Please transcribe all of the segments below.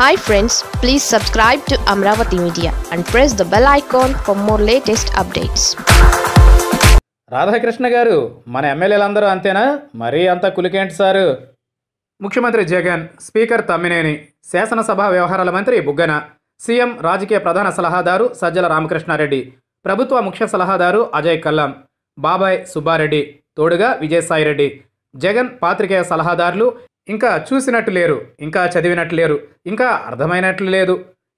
hi friends please subscribe to Amaravati media and press the bell icon for more latest updates Radhakrishna garu మన ఎమ్మెల్యేలందరూ అంతేనా మరీ అంత కులికేంటి sir ముఖ్యమంత్రి Jagan speaker Tammineni శాసనసభ వ్యవహారాల మంత్రి బుగ్గన సీఎం రాజకీయ ప్రధాన సలహాదారు సజ్జల రామకృష్ణారెడ్డి ప్రభుత్వ ముఖ్య సలహాదారు అజయ్ కల్లాం బాబాయ్ సుబ్బారెడ్డి తోడుగా విజయసాయిరెడ్డి జగన్ పాత్రికేయ సలహాదారులు ఇంకా చూసినట్టు లేరు ఇంకా చదివినట్టు లేరు ఇంకా అర్థమైనట్లు లేదు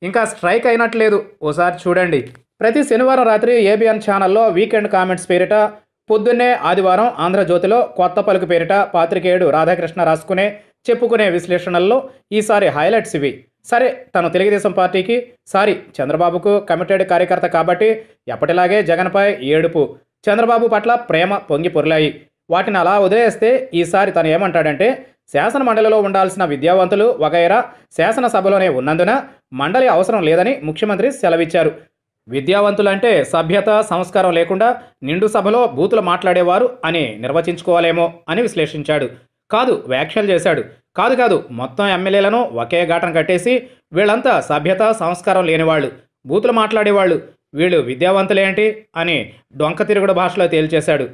ఇంకా స్ట్రైక్ అయినట్లు లేదు ఓసారి చూడండి ప్రతి శనివారం రాత్రి ఏబిఎన్ ఛానల్లో వీకెండ్ కామెంట్స్ పేరిట పొద్దున్నే ఆదివారం ఆంధ్రజ్యోతిలో కొత్త పలుకు పేరిట పాత్రికేయుడు రాధాకృష్ణ రాసుకునే చెప్పుకునే విశ్లేషణల్లో ఈసారి హైలైట్స్ ఇవి సరే తను తెలుగుదేశం పార్టీకి సారీ చంద్రబాబుకు కమిటెడ్ కార్యకర్త కాబట్టి ఎప్పటిలాగే జగన్పై ఏడుపు చంద్రబాబు పట్ల ప్రేమ పొంగి పొరలాయి వాటిని అలా వదిలేస్తే ఈసారి తను ఏమంటాడంటే శాసన మండలిలో ఉండాల్సిన విద్యావంతులు వగైరా శాసనసభలోనే ఉన్నందున మండలి అవసరం లేదని ముఖ్యమంత్రి సెలవిచ్చారు విద్యావంతులంటే సభ్యత సంస్కారం లేకుండా నిండు సభలో బూతులు మాట్లాడేవారు అని నిర్వచించుకోవాలేమో అని విశ్లేషించాడు కాదు వ్యాఖ్యలు చేశాడు కాదు కాదు మొత్తం ఎమ్మెల్యేలను ఒకే ఘాటన కట్టేసి వీళ్ళంతా సభ్యత సంస్కారం లేనివాళ్ళు బూతులు మాట్లాడేవాళ్ళు వీళ్ళు విద్యావంతులేంటి అని డొంక తిరుగుడు భాషలో తేల్చేశాడు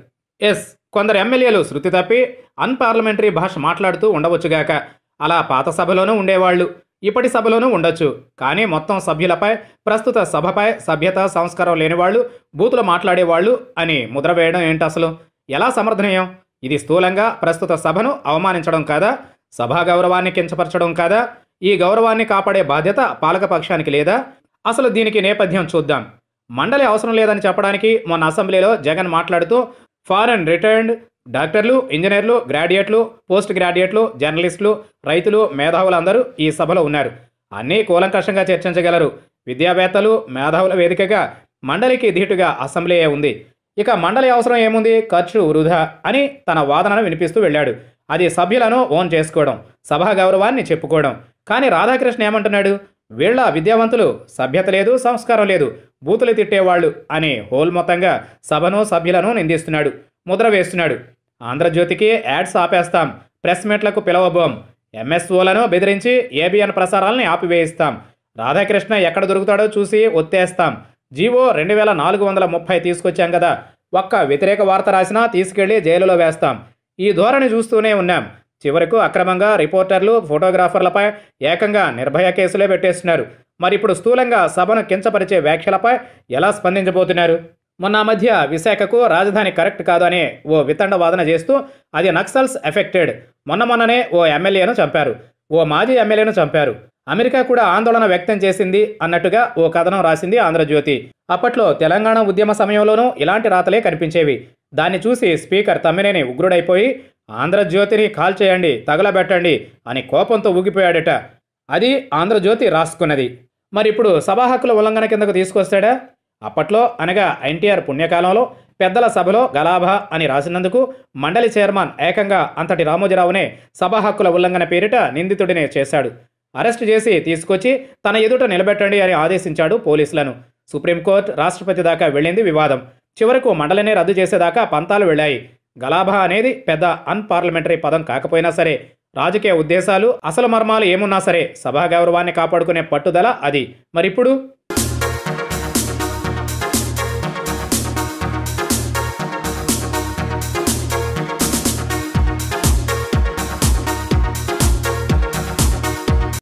ఎస్ కొందరు ఎమ్మెల్యేలు శృతి తప్పి అన్పార్లమెంటరీ భాష మాట్లాడుతూ ఉండవచ్చుగాక అలా పాత సభలోనూ ఉండేవాళ్లు ఇప్పటి సభలోనూ ఉండొచ్చు కానీ మొత్తం సభ్యులపై ప్రస్తుత సభపై సభ్యత సంస్కారం లేనివాళ్లు బూతులు మాట్లాడేవాళ్లు అని ముద్ర వేయడం ఏంటి అసలు ఎలా సమర్థనీయం ఇది స్థూలంగా ప్రస్తుత సభను అవమానించడం కాదా సభా గౌరవాన్ని కించపరచడం కాదా ఈ గౌరవాన్ని కాపాడే బాధ్యత పాలకపక్షానికి లేదా అసలు దీనికి నేపథ్యం చూద్దాం మండలి అవసరం లేదని చెప్పడానికి మొన్న అసెంబ్లీలో జగన్ మాట్లాడుతూ ఫారెన్ రిటైర్డ్ డాక్టర్లు ఇంజనీర్లు గ్రాడ్యుయేట్లు పోస్ట్ గ్రాడ్యుయేట్లు జర్నలిస్టులు రైతులు మేధావులందరూ ఈ సభలో ఉన్నారు అన్నీ కూలంకషంగా చర్చించగలరు విద్యావేత్తలు మేధావుల వేదికగా మండలికి ధీటుగా అసెంబ్లీ ఉంది ఇక మండలి అవసరం ఏముంది ఖర్చు వృధా అని తన వాదనను వినిపిస్తూ వెళ్ళాడు అది సభ్యులను ఓన్ చేసుకోవడం సభా గౌరవాన్ని చెప్పుకోవడం కానీ రాధాకృష్ణ ఏమంటున్నాడు వీళ్ళ విద్యావంతులు సభ్యత లేదు సంస్కారం లేదు బూతులు తిట్టేవాళ్ళు అనే హోల్ మొత్తంగా సభను సభ్యులను నిందిస్తున్నాడు ముద్ర వేస్తున్నాడు ఆంధ్రజ్యోతికి యాడ్స్ ఆపేస్తాం ప్రెస్ మీట్లకు పిలవబోం ఎంఎస్ఓలను బెదిరించి ఏబిఎన్ ప్రసారాలను ఆపివేయిస్తాం రాధాకృష్ణ ఎక్కడ దొరుకుతాడో చూసి ఒత్తేస్తాం జీవో రెండు వేల నాలుగు వందల ముప్పై తీసుకొచ్చాం కదా ఒక్క వ్యతిరేక వార్త రాసినా తీసుకెళ్లి జైలులో వేస్తాం ఈ ధోరణి చూస్తూనే ఉన్నాం చివరకు అక్రమంగా రిపోర్టర్లు ఫోటోగ్రాఫర్లపై ఏకంగా నిర్భయ కేసులే పెట్టేస్తున్నారు మరి ఇప్పుడు స్థూలంగా సభను కించపరిచే వ్యాఖ్యలపై ఎలా స్పందించబోతున్నారు మొన్న మధ్య విశాఖకు రాజధాని కరెక్ట్ కాదు అనే ఓ వితండ వాదన చేస్తూ అది నక్సల్స్ ఎఫెక్టెడ్ మొన్న మొన్ననే ఓ ఎమ్మెల్యేను చంపారు ఓ మాజీ ఎమ్మెల్యేను చంపారు అమెరికా కూడా ఆందోళన వ్యక్తం చేసింది అన్నట్టుగా ఓ కథనం రాసింది ఆంధ్రజ్యోతి అప్పట్లో తెలంగాణ ఉద్యమ సమయంలోనూ ఇలాంటి రాతలే కనిపించేవి దాన్ని చూసి స్పీకర్ తమ్మినేని ఉగ్రుడైపోయి ఆంధ్రజ్యోతిని కాల్చేయండి తగలబెట్టండి అని కోపంతో ఊగిపోయాడట అది ఆంధ్రజ్యోతి రాసుకున్నది మరి ఇప్పుడు సభా హక్కుల ఉల్లంఘన కిందకు తీసుకొస్తాడా అప్పట్లో అనగా ఎన్టీఆర్ పుణ్యకాలంలో పెద్దల సభలో గలాభ అని రాసినందుకు మండలి చైర్మన్ ఏకంగా అంతటి రామోజీరావునే సభా హక్కుల ఉల్లంఘన పేరిట నిందితుడినే చేశాడు అరెస్టు చేసి తీసుకొచ్చి తన ఎదుట నిలబెట్టండి అని ఆదేశించాడు పోలీసులను సుప్రీంకోర్టు రాష్ట్రపతి దాకా వెళ్ళింది వివాదం చివరకు మండలినే రద్దు చేసేదాకా పంతాలు వెళ్ళాయి గలాభా అనేది పెద్ద అన్పార్లమెంటరీ పదం కాకపోయినా సరే రాజకీయ ఉద్దేశాలు అసలు మర్మాలు ఏమున్నా సరే సభా గౌరవాన్ని కాపాడుకునే పట్టుదల అది మరిప్పుడు